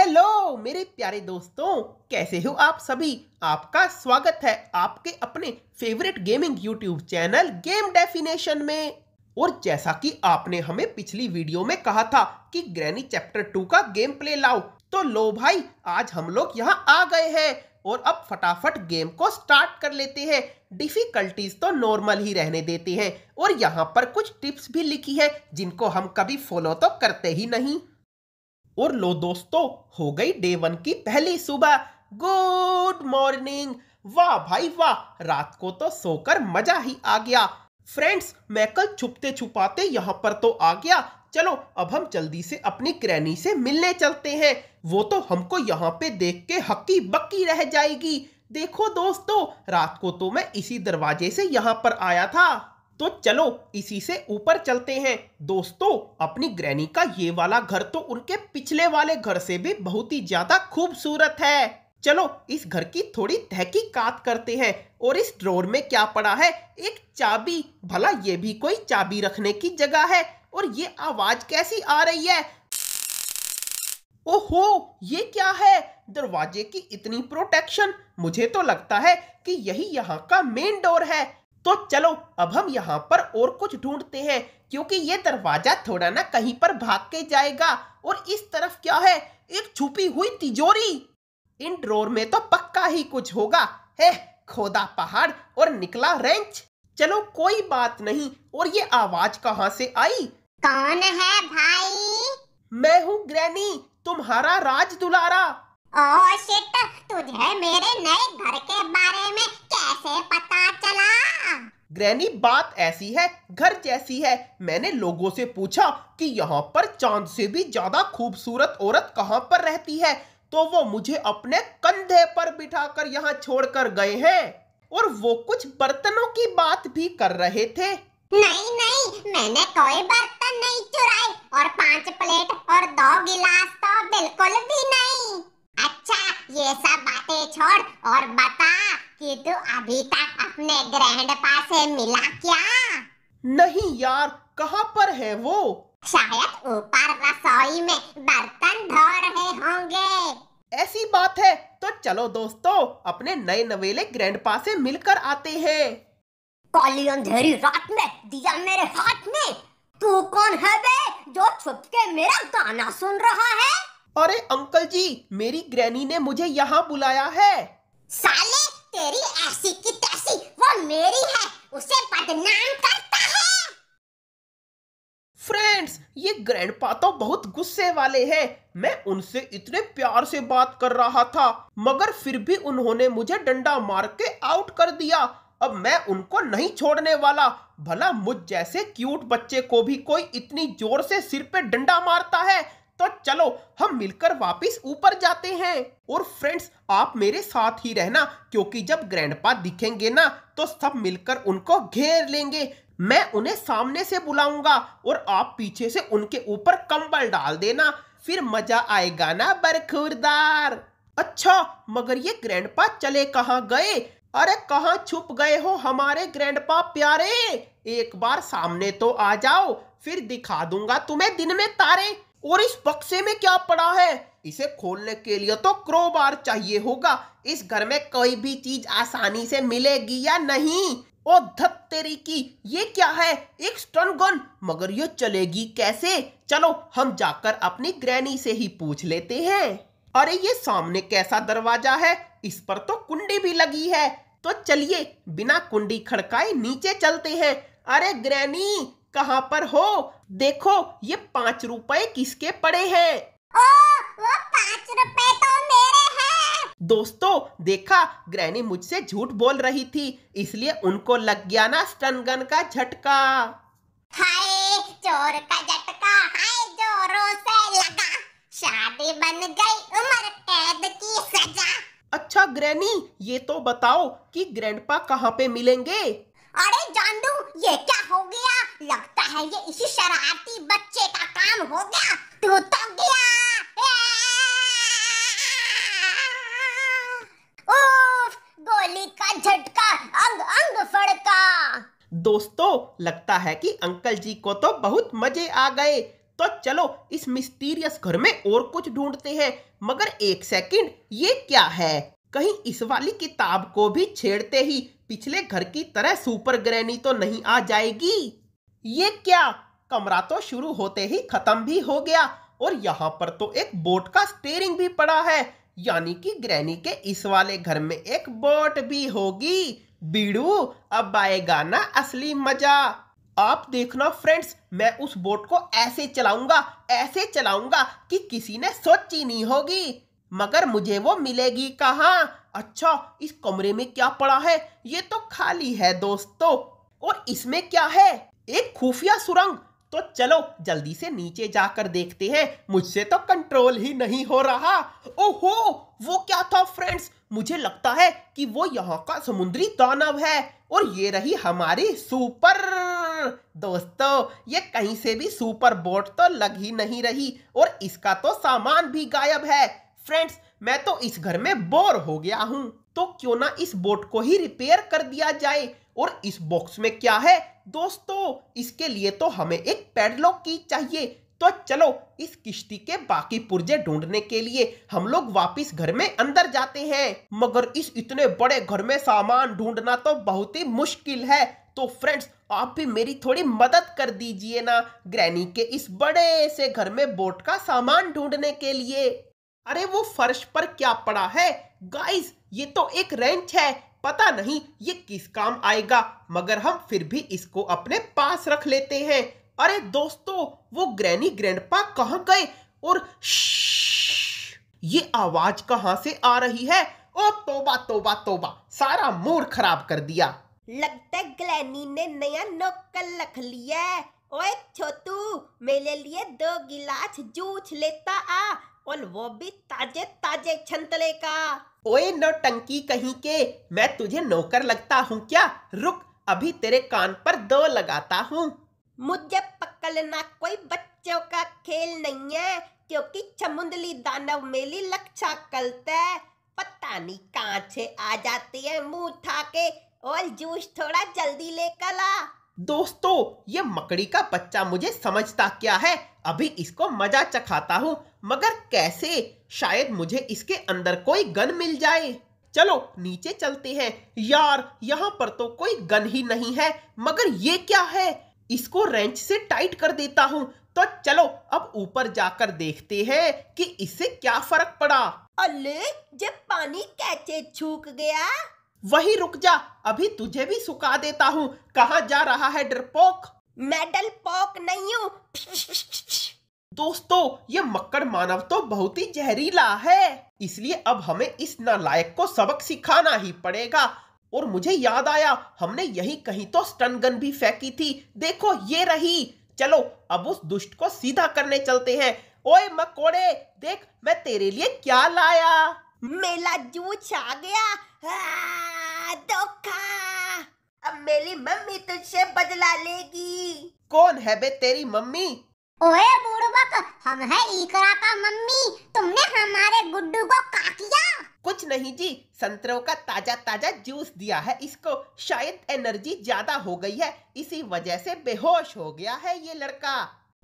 Hello मेरे प्यारे दोस्तों कैसे हो आप सभी आपका स्वागत है आपके अपने favourite gaming YouTube channel game definition में और जैसा कि आपने हमें पिछली वीडियो में कहा था कि ग्रैनी चैप्टर टू का गेम प्ले लाओ तो लो भाई आज हम लोग यहाँ आ गए हैं और अब फटाफट गेम को स्टार्ट कर लेते हैं डिफ़िकल्टीज तो नॉर्मल ही रहने देते हैं और यहाँ पर कुछ टिप्स भी लिखी है जिनको हम कभी फॉलो तो करते ही नहीं और लो दोस्तों हो गई डे वन की पहली सुबह गुड मॉर्निंग वाह भाई वाह रात को तो सोकर मजा ही आ गया फ्रेंड्स मैं कल छुपते छुपाते यहाँ पर तो आ गया चलो अब हम जल्दी से अपनी क्रैनी से मिलने चलते हैं वो तो हमको यहाँ पे देख के हक्की बक्की रह जाएगी देखो दोस्तों रात को तो मैं इसी दरवाजे से यहाँ पर आया था तो चलो इसी से ऊपर चलते हैं दोस्तों अपनी ग्रैनी का ये वाला घर तो उनके पिछले वाले घर से भी बहुत ही ज्यादा खूबसूरत है चलो इस घर की थोड़ी तहकीकात करते हैं और इस ड्रोर में क्या पड़ा है एक चाबी भला ये भी कोई चाबी रखने की जगह है और ये आवाज कैसी आ रही है ओहो ये क्या है दरवाजे की इतनी प्रोटेक्शन मुझे तो लगता है कि यही यहाँ का मेन डोर है तो चलो अब हम यहाँ पर और कुछ ढूंढते हैं क्योंकि ये दरवाजा थोड़ा ना कहीं पर भाग के जाएगा और इस तरफ क्या है एक छुपी हुई तिजोरी इन ड्रोर में तो पक्का ही कुछ होगा है खोदा पहाड़ और निकला रेंच चलो कोई बात नहीं और ये आवाज कहाँ से आई कौन है भाई मैं हूँ ग्रैनी तुम्हारा राज दुलारा ओह शिट तुझे मेरे नए घर के बारे में कैसे पता चला ग्रैनी बात ऐसी है घर जैसी है मैंने लोगों से पूछा कि यहाँ पर चांद से भी ज्यादा खूबसूरत औरत कहाँ पर रहती है तो वो मुझे अपने कंधे पर बिठाकर यहाँ छोड़कर गए हैं और वो कुछ बर्तनों की बात भी कर रहे थे नहीं नहीं मैंने कोई बर्तन नहीं चुराए और पांच प्लेट और दो गिलास तो बिल्कुल भी नहीं अच्छा ये सब बातें छोड़ और बता कि तू अभी तक अपने ग्रैंडपा से मिला क्या नहीं यार कहाँ पर है वो शायद ऊपर रसोई में बर्तन धो रहे होंगे ऐसी बात है तो चलो दोस्तों अपने नए नवेले ग्रैंडपा से मिलकर आते हैं काली अंधेरी रात में दिया मेरे हाथ में तू कौन है बे जो छुप के मेरा गाना सुन रहा है अरे अंकल जी मेरी ग्रैनी ने मुझे यहाँ बुलाया है साले तेरी ऐसी की तैसी वो मेरी है उसे बदनाम करता है फ्रेंड्स ये ग्रैंडपा तो बहुत गुस्से वाले हैं मैं उनसे इतने प्यार से बात कर रहा था मगर फिर भी उन्होंने मुझे डंडा मार के आउट कर दिया अब मैं उनको नहीं छोड़ने वाला भला मुझ जैसे क्यूट बच्चे को भी कोई इतनी जोर से सिर पे डंडा मारता है तो चलो हम मिलकर वापस ऊपर जाते हैं और फ्रेंड्स आप मेरे साथ ही रहना क्योंकि जब ग्रैंडपा दिखेंगे ना तो सब मिलकर उनको घेर लेंगे मैं उन्हें सामने से बुलाऊंगा और आप पीछे से उनके ऊपर कंबल डाल देना फिर मजा आएगा ना बरखुरदार अच्छा मगर ये ग्रैंडपा चले कहाँ गए अरे कहाँ छुप गए हो हमारे ग्रैंडपा प्यारे एक बार सामने तो आ जाओ फिर दिखा दूंगा तुम्हें दिन में तारे और इस बक्से में क्या पड़ा है इसे खोलने के लिए तो क्रोबार चाहिए होगा इस घर में कोई भी चीज आसानी से मिलेगी या नहीं ओ धत तेरी की ये क्या है एक स्टन गन मगर ये चलेगी कैसे चलो हम जाकर अपनी ग्रैनी से ही पूछ लेते हैं अरे ये सामने कैसा दरवाजा है इस पर तो कुंडी भी लगी है तो चलिए बिना कुंडी खड़काए नीचे चलते हैं अरे ग्रैनी कहाँ पर हो देखो ये पाँच रुपए किसके पड़े हैं ओ, वो पाँच रुपए तो मेरे हैं। दोस्तों देखा ग्रैनी मुझसे झूठ बोल रही थी इसलिए उनको लग गया ना स्टनगन का झटका हाय चोर का झटका हाय जोरों से लगा शादी बन गई उम्र कैद की सजा अच्छा ग्रैनी ये तो बताओ कि ग्रैंडपा कहाँ पे मिलेंगे अरे जानू ये क्या हो गया लगता है ये इसी शरारती बच्चे का काम हो गया तू तो गया दोस्तों लगता है कि अंकल जी को तो बहुत मजे आ गए तो चलो इस मिस्टीरियस घर में और कुछ ढूंढते हैं मगर एक सेकंड ये क्या है कहीं इस वाली किताब को भी छेड़ते ही पिछले घर की तरह सुपर ग्रैनी तो नहीं आ जाएगी ये क्या कमरा तो शुरू होते ही खत्म भी हो गया और यहाँ पर तो एक बोट का स्टेयरिंग भी पड़ा है यानी कि ग्रैनी के इस वाले घर में एक बोट भी होगी बीड़ू अब आएगा ना असली मजा आप देखना फ्रेंड्स मैं उस बोट को ऐसे चलाऊंगा ऐसे चलाऊंगा कि किसी ने सोची नहीं होगी मगर मुझे वो मिलेगी कहा अच्छा इस कमरे में क्या पड़ा है ये तो खाली है दोस्तों और इसमें क्या है एक खुफिया सुरंग तो चलो जल्दी से नीचे जाकर देखते हैं मुझसे तो कंट्रोल ही नहीं हो रहा ओहो वो क्या था फ्रेंड्स मुझे लगता है कि वो यहाँ का समुद्री दानव है और ये रही हमारी सुपर दोस्तों ये कहीं से भी सुपर बोट तो लग ही नहीं रही और इसका तो सामान भी गायब है फ्रेंड्स मैं तो इस घर में बोर हो गया हूँ तो क्यों ना इस बोट को ही रिपेयर कर दिया जाए और इस बॉक्स में क्या है दोस्तों इसके लिए तो हमें एक पेडलॉक की चाहिए तो चलो इस किश्ती के बाकी पुर्जे ढूंढने के लिए हम लोग वापिस घर में अंदर जाते हैं मगर इस इतने बड़े घर में सामान ढूंढना तो बहुत ही मुश्किल है तो फ्रेंड्स आप भी मेरी थोड़ी मदद कर दीजिए ना ग्रैनी के इस बड़े से घर में बोट का सामान ढूंढने के लिए अरे वो फर्श पर क्या पड़ा है गाइस ये तो एक रेंच है पता नहीं ये किस काम आएगा मगर हम फिर भी इसको अपने पास रख लेते हैं अरे दोस्तों वो ग्रैनी ग्रैंडपा कहाँ गए और ये आवाज कहाँ से आ रही है ओ तोबा तोबा तोबा सारा मूड खराब कर दिया लगता है ग्लैनी ने नया नौकर रख लिया ओए छोटू मेरे लिए दो गिलास जूस लेता आ और वो भी ताजे ताजे छंतले का ओए टंकी कहीं के मैं तुझे नौकर लगता हूँ क्या रुक अभी तेरे कान पर दो लगाता हूँ मुझे पकड़ना कोई बच्चों का खेल नहीं है क्योंकि चमुंदली दानव मेली लक्षा करते है पता नहीं कहाँ से आ जाती है मुंह उठा के और जूस थोड़ा जल्दी लेकर आ दोस्तों ये मकड़ी का बच्चा मुझे समझता क्या है अभी इसको मजा चखाता हूँ मगर कैसे शायद मुझे इसके अंदर कोई गन मिल जाए चलो नीचे चलते हैं यार यहाँ पर तो कोई गन ही नहीं है मगर ये क्या है इसको रेंच से टाइट कर देता हूँ तो चलो अब ऊपर जाकर देखते हैं कि इससे क्या फर्क पड़ा अल्ले जब पानी कैसे छूक गया वही रुक जा अभी तुझे भी सुखा देता हूँ कहा जा रहा है डरपोक मेडल पोक नहीं हूँ दोस्तों ये मक्कड़ मानव तो बहुत ही जहरीला है इसलिए अब हमें इस नालायक को सबक सिखाना ही पड़ेगा और मुझे याद आया हमने यही कहीं तो स्टन गन भी फेंकी थी देखो ये रही चलो अब उस दुष्ट को सीधा करने चलते हैं ओए मकोड़े देख मैं तेरे लिए क्या लाया मेला जूस आ गया हाँ, धोखा अब मेरी मम्मी तुझसे बदला लेगी कौन है बे तेरी मम्मी ओए बुड़बक हम है इकरा का मम्मी तुमने हमारे गुड्डू को का किया कुछ नहीं जी संतरों का ताजा ताजा जूस दिया है इसको शायद एनर्जी ज्यादा हो गई है इसी वजह से बेहोश हो गया है ये लड़का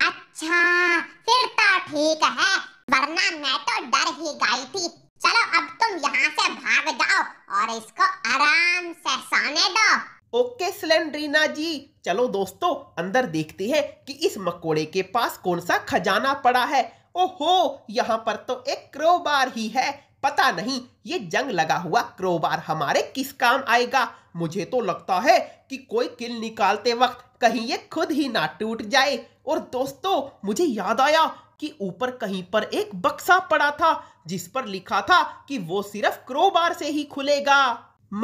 अच्छा फिर तो ठीक है वरना मैं तो डर ही गई थी चलो अब तुम यहाँ से भाग जाओ और इसको आराम से सोने दो ओके सिलेंड्रीना जी चलो दोस्तों अंदर देखते हैं कि इस मकोड़े के पास कौन सा खजाना पड़ा है ओहो यहाँ पर तो एक क्रोबार ही है पता नहीं ये जंग लगा हुआ क्रोबार हमारे किस काम आएगा मुझे तो लगता है कि कोई किल निकालते वक्त कहीं ये खुद ही ना टूट जाए और दोस्तों मुझे याद आया कि ऊपर कहीं पर एक बक्सा पड़ा था जिस पर लिखा था कि वो सिर्फ क्रोबार से ही खुलेगा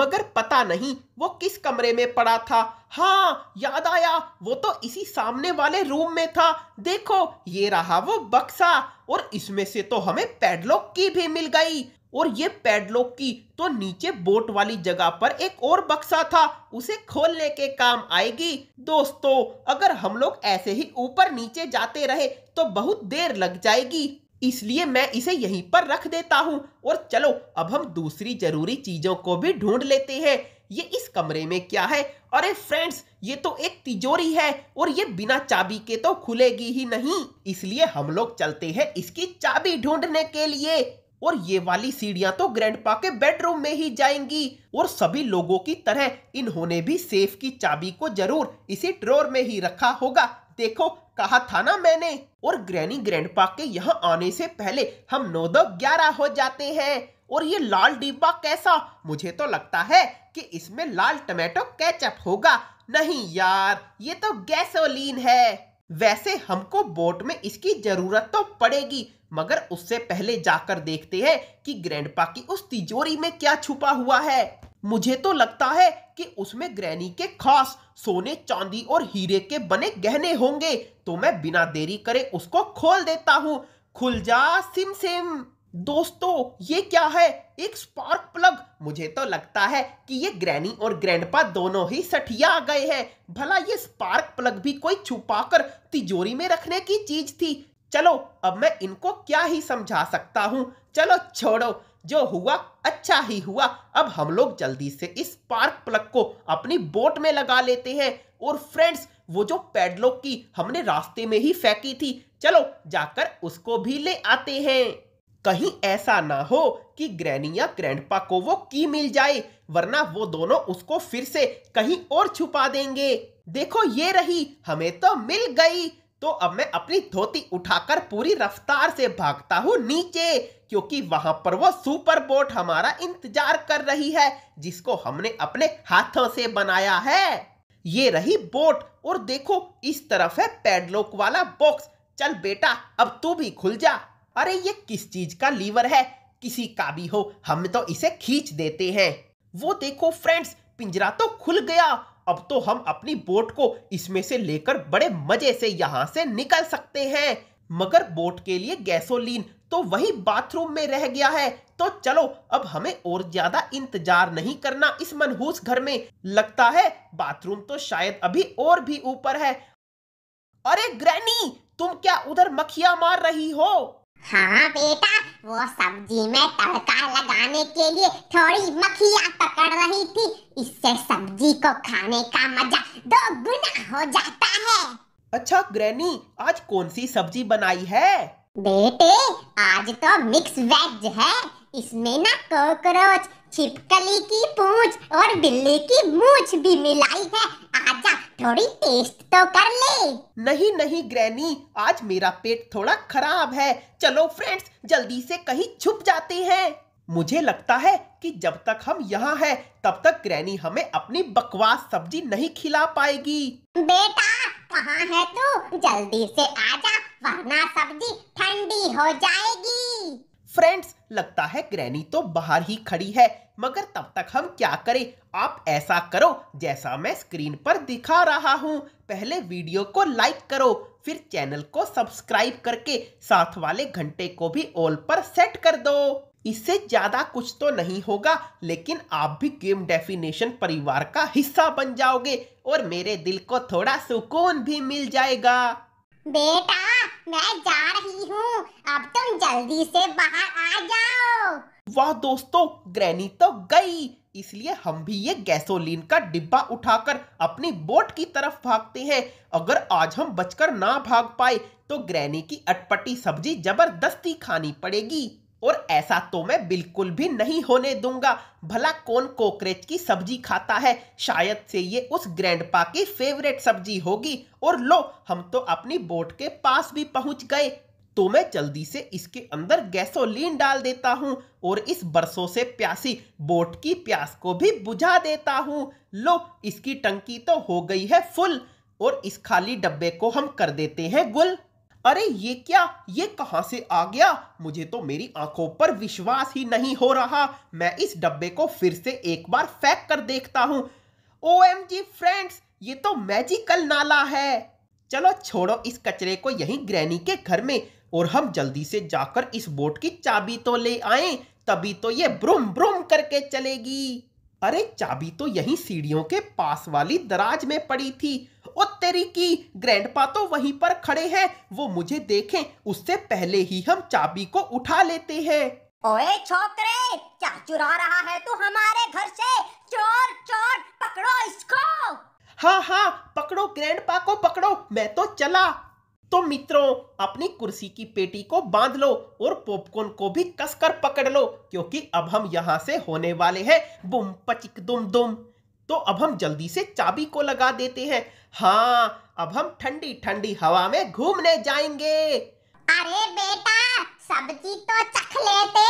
मगर पता नहीं वो किस कमरे में पड़ा था हाँ याद आया वो तो इसी सामने वाले रूम में था देखो ये रहा वो बक्सा और इसमें से तो हमें पैडलॉक की भी मिल गई और ये पैडलॉक की तो नीचे बोट वाली जगह पर एक और बक्सा था उसे खोलने के काम आएगी दोस्तों अगर हम लोग ऐसे ही ऊपर नीचे जाते रहे तो बहुत देर लग जाएगी इसलिए मैं इसे यहीं पर रख देता हूँ और चलो अब हम दूसरी जरूरी चीजों को भी ढूंढ लेते हैं ये इस कमरे में क्या है अरे फ्रेंड्स ये तो एक तिजोरी है और ये बिना चाबी के तो खुलेगी ही नहीं इसलिए हम लोग चलते हैं इसकी चाबी ढूंढने के लिए और ये वाली सीढ़ियां तो ग्रैंडपा के बेडरूम में ही जाएंगी और सभी लोगों की तरह इन्होंने भी सेफ की चाबी को जरूर इसी ड्रोर में ही रखा होगा देखो कहा था ना मैंने और ग्रैनी ग्रैंडपा के यहाँ आने से पहले हम नौ दो ग्यारह हो जाते हैं और ये लाल डिब्बा कैसा मुझे तो लगता है कि इसमें लाल टमाटो कैचअप होगा नहीं यार ये तो गैसोलीन है वैसे हमको बोट में इसकी जरूरत तो पड़ेगी मगर उससे पहले जाकर देखते हैं कि ग्रैंडपा की उस तिजोरी में क्या छुपा हुआ है मुझे तो लगता है कि उसमें ग्रैनी के खास सोने चांदी और हीरे के बने गहने होंगे तो मैं बिना देरी करे उसको खोल देता हूँ खुल जा सिम सिम दोस्तों ये क्या है एक स्पार्क प्लग मुझे तो लगता है कि ये ग्रैनी और ग्रैंडपा दोनों ही सठिया आ गए हैं भला ये स्पार्क प्लग भी कोई छुपाकर तिजोरी में रखने की चीज थी चलो अब मैं इनको क्या ही समझा सकता हूँ चलो छोड़ो जो हुआ अच्छा ही हुआ अब हम लोग जल्दी से इस स्पार्क प्लग को अपनी बोट में लगा लेते हैं और फ्रेंड्स वो जो पेडलॉक की हमने रास्ते में ही फेंकी थी चलो जाकर उसको भी ले आते हैं कहीं ऐसा ना हो कि ग्रैनी या ग्रैंडपा को वो की मिल जाए वरना वो दोनों उसको फिर से कहीं और छुपा देंगे देखो ये रही हमें तो मिल गई तो अब मैं अपनी धोती उठाकर पूरी रफ्तार से भागता हूँ नीचे क्योंकि वहां पर वो सुपर बोट हमारा इंतजार कर रही है जिसको हमने अपने हाथों से बनाया है ये रही बोट और देखो इस तरफ है पेडलोक वाला बॉक्स चल बेटा अब तू भी खुल जा अरे ये किस चीज का लीवर है किसी का भी हो हम तो इसे खींच देते हैं वो देखो फ्रेंड्स पिंजरा तो खुल गया अब तो हम अपनी बोट को इसमें से लेकर बड़े मजे से यहाँ से निकल सकते हैं मगर बोट के लिए गैसोलीन तो वही बाथरूम में रह गया है तो चलो अब हमें और ज्यादा इंतजार नहीं करना इस मनहूस घर में लगता है बाथरूम तो शायद अभी और भी ऊपर है अरे ग्रैनी तुम क्या उधर मखिया मार रही हो हाँ बेटा वो सब्जी में तड़का लगाने के लिए थोड़ी मक्खियाँ पकड़ रही थी इससे सब्जी को खाने का मजा दो गुना हो जाता है अच्छा ग्रैनी आज कौन सी सब्जी बनाई है बेटे आज तो मिक्स वेज है इसमें ना कॉकरोच छिपकली की पूंछ और बिल्ली की मूछ भी मिलाई है आजा थोड़ी टेस्ट तो कर ले नहीं नहीं ग्रैनी आज मेरा पेट थोड़ा खराब है चलो फ्रेंड्स जल्दी से कहीं छुप जाते हैं मुझे लगता है कि जब तक हम यहाँ हैं तब तक ग्रैनी हमें अपनी बकवास सब्जी नहीं खिला पाएगी बेटा कहाँ है तू जल्दी से आजा वरना सब्जी ठंडी हो जाएगी फ्रेंड्स लगता है ग्रैनी तो बाहर ही खड़ी है मगर तब तक हम क्या करें आप ऐसा करो जैसा मैं स्क्रीन पर दिखा रहा हूँ पहले वीडियो को लाइक करो फिर चैनल को सब्सक्राइब करके साथ वाले घंटे को भी ऑल पर सेट कर दो इससे ज़्यादा कुछ तो नहीं होगा लेकिन आप भी गेम डेफिनेशन परिवार का हिस्सा बन जाओगे और मेरे दिल को थोड़ा सुकून भी मिल जाएगा बेटा मैं जा रही हूँ अब तुम जल्दी से बाहर आ जाओ वाह दोस्तों ग्रैनी तो गई इसलिए हम भी ये गैसोलीन का डिब्बा उठाकर अपनी बोट की तरफ भागते हैं अगर आज हम बचकर ना भाग पाए तो ग्रैनी की अटपटी सब्जी जबरदस्ती खानी पड़ेगी और ऐसा तो मैं बिल्कुल भी नहीं होने दूंगा भला कौन कोकरेच की सब्जी खाता है शायद से ये उस ग्रैंडपा की फेवरेट सब्जी होगी और लो हम तो अपनी बोट के पास भी पहुंच गए तो मैं जल्दी से इसके अंदर गैसोलीन डाल देता हूँ और इस बरसों से प्यासी बोट की प्यास को भी बुझा देता हूँ लो इसकी टंकी तो हो गई है फुल और इस खाली डब्बे को हम कर देते हैं गुल अरे ये क्या ये कहां से आ गया मुझे तो मेरी आंखों पर विश्वास ही नहीं हो रहा मैं इस डब्बे को फिर से एक बार फेंक कर देखता हूं ओ एम जी फ्रेंड्स ये तो मैजिकल नाला है चलो छोड़ो इस कचरे को यही ग्रैनी के घर में और हम जल्दी से जाकर इस बोट की चाबी तो ले आए तभी तो ये ब्रुम ब्रुम करके चलेगी अरे चाबी तो यही सीढ़ियों के पास वाली दराज में पड़ी थी और तेरी की ग्रैंडपा तो वहीं पर खड़े हैं वो मुझे देखें उससे पहले ही हम चाबी को उठा लेते हैं ओए छोकरे क्या चुरा रहा है तू हमारे घर से चोर चोर पकड़ो इसको हाँ हाँ पकड़ो ग्रैंडपा को पकड़ो मैं तो चला तो मित्रों अपनी कुर्सी की पेटी को बांध लो और पॉपकॉर्न को भी कसकर पकड़ लो क्योंकि अब हम यहाँ से होने वाले हैं बुम पचिक दुम दुम तो अब हम जल्दी से चाबी को लगा देते हैं हाँ अब हम ठंडी ठंडी हवा में घूमने जाएंगे अरे बेटा सब्जी तो चख लेते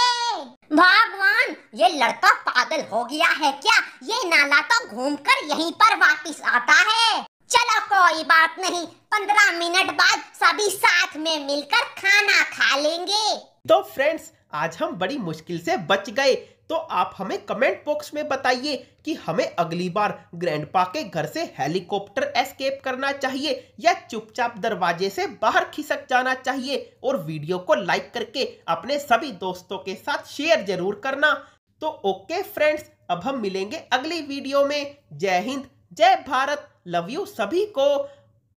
भगवान ये लड़का पागल हो गया है क्या ये नाला तो घूमकर यहीं पर वापस आता है चलो कोई बात नहीं पंद्रह मिनट बाद सभी साथ में मिलकर खाना खा लेंगे तो फ्रेंड्स आज हम बड़ी मुश्किल से बच गए तो आप हमें कमेंट बॉक्स में बताइए कि हमें अगली बार ग्रैंडपा के घर से हेलीकॉप्टर एस्केप करना चाहिए या चुपचाप दरवाजे से बाहर खिसक जाना चाहिए और वीडियो को लाइक करके अपने सभी दोस्तों के साथ शेयर जरूर करना तो ओके फ्रेंड्स अब हम मिलेंगे अगली वीडियो में जय हिंद जय भारत लव यू सभी को